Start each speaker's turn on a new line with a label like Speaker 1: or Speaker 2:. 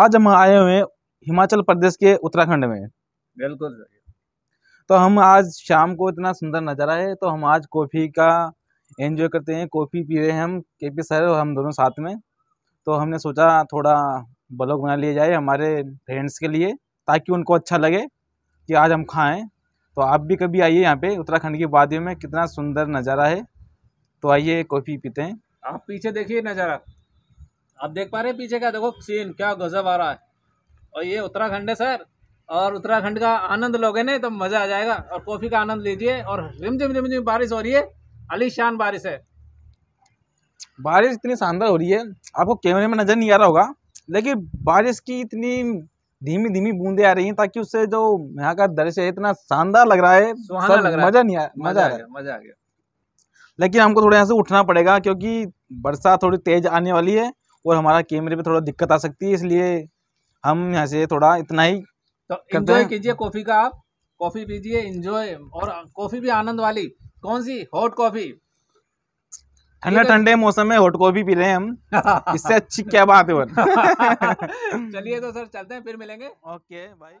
Speaker 1: आज हम आए हुए हैं हिमाचल प्रदेश के उत्तराखंड में बिल्कुल तो हम आज शाम को इतना सुंदर नज़ारा है तो हम आज कॉफ़ी का एंजॉय करते हैं कॉफ़ी पी रहे हैं हम के पी सर और हम दोनों साथ में तो हमने सोचा थोड़ा ब्लॉग बना लिए जाए हमारे फ्रेंड्स के लिए ताकि उनको अच्छा लगे कि आज हम खाएं तो आप भी कभी आइए यहाँ पे उत्तराखंड की वादियों में कितना सुंदर नज़ारा है तो आइए कॉफ़ी पीते हैं
Speaker 2: आप पीछे देखिए नज़ारा आप देख पा रहे हैं पीछे का देखो सीन क्या गजब आ रहा है और ये उत्तराखंड है सर और उत्तराखंड का आनंद लोगे ना तो मज़ा आ जाएगा और कॉफ़ी का आनंद लीजिए और रिम झिम झिम झिम बारिश हो रही है अलीशान बारिश है
Speaker 1: बारिश इतनी शानदार हो रही है आपको कैमरे में नज़र नहीं आ रहा होगा लेकिन बारिश की इतनी धीमी धीमी बूंदे आ रही हैं ताकि उससे जो यहाँ का दृश्य है इतना शानदार लग रहा है लग रहा मजा नहीं आया मजा आ गया मजा आ गया लेकिन हमको थोड़ा यहाँ से उठना पड़ेगा क्योंकि बरसात थोड़ी तेज आने वाली है और हमारा कैमरे पे थोड़ा दिक्कत आ सकती है इसलिए हम यहाँ से थोड़ा इतना ही
Speaker 2: तो एंजॉय कीजिए कॉफ़ी का आप कॉफ़ी पीजिए इंजॉय और कॉफ़ी भी आनंद वाली कौन सी हॉट कॉफ़ी
Speaker 1: ठंडे ठंडे मौसम में हॉट कॉफ़ी पी रहे हैं हम इससे अच्छी क्या बात है
Speaker 2: चलिए तो सर चलते हैं फिर मिलेंगे ओके भाई